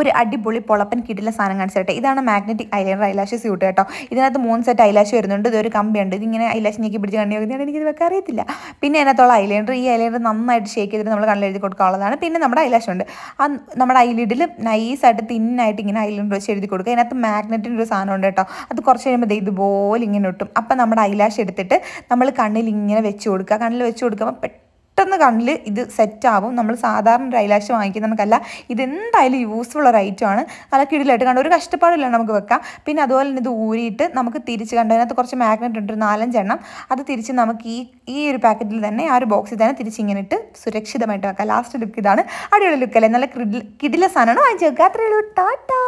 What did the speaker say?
ഒരു അടിപൊളി പൊളപ്പൻ കിടില സാധനം കാണിച്ചു തരട്ടെ ഇതാണ് മാഗ്നറ്റിക് ഐലൈനർ ഐലാഷ് സ്യൂട്ട് കേട്ടോ ഇതിനകത്ത് മൂന്ന് സെറ്റ് ഐലാഷ് വരുന്നുണ്ട് ഇതൊരു കമ്പിയുണ്ട് ഇതിങ്ങനെ ഐലാഷ് ഞെക്കി പിടിച്ച് കണ്ണി വെക്കുന്നതാണ് എനിക്കിത് വെക്കാൻ അറിയത്തില്ല പിന്നെ അതിനകത്തുള്ള ഐലൈനർ ഈ ഐലൈനർ നന്നായിട്ട് ഷേക്ക് ചെയ്തിട്ട് നമ്മൾ കണ്ണിൽ എഴുതി കൊടുക്കാനുള്ളതാണ് പിന്നെ നമ്മുടെ ഐലാഷ് ഉണ്ട് ആ നമ്മുടെ ഐലിഡിൽ നൈസായിട്ട് തിന്നായിട്ട് ഇങ്ങനെ ഐലൈനർ വെച്ച് എഴുതി കൊടുക്കുക അതിനകത്ത് മാഗ്നറ്റിൻ്റെ ഒരു സാധനം ഉണ്ട് കേട്ടോ അത് കുറച്ച് കഴിയുമ്പോൾ ഇതുപോലെ ഇങ്ങനെ ഒട്ടും അപ്പം നമ്മുടെ ഐലാഷ് എടുത്തിട്ട് നമ്മൾ കണ്ണിൽ ഇങ്ങനെ വെച്ച് കൊടുക്കുക കണ്ണിൽ വെച്ച് കൊടുക്കുമ്പോൾ പെട്ടെന്ന് കണ്ണിൽ ഇത് സെറ്റാവും നമ്മൾ സാധാരണ ഒരു ഐലാഷ് വാങ്ങിക്കുന്നവർക്കല്ല ഇതെന്തായാലും യൂസ്ഫുൾ ഒരു ഐറ്റം ആണ് നല്ല കിടിലായിട്ട് കണ്ട് ഒരു കഷ്ടപ്പാടില്ല നമുക്ക് വെക്കാം പിന്നെ അതുപോലെ തന്നെ ഇത് ഊരിയിട്ട് നമുക്ക് തിരിച്ച് കണ്ട് അതിനകത്ത് കുറച്ച് മാഗ്നറ്റ് ഉണ്ട് ഒരു നാലഞ്ചെണ്ണം അത് തിരിച്ച് നമുക്ക് ഈ ഈ ഒരു പാക്കറ്റിൽ തന്നെ ആ ഒരു ബോക്സിൽ തന്നെ തിരിച്ച് ഇങ്ങനെ ഇട്ട് സുരക്ഷിതമായിട്ട് വെക്കാം ലാസ്റ്റ് ലുക്ക് ഇതാണ് അടിപൊളി ലുക്കല്ലേ നല്ല കിടില സാധനമാണ് വാങ്ങിച്ചു വെക്കുക അത്രയുള്ളൂ ടാറ്റ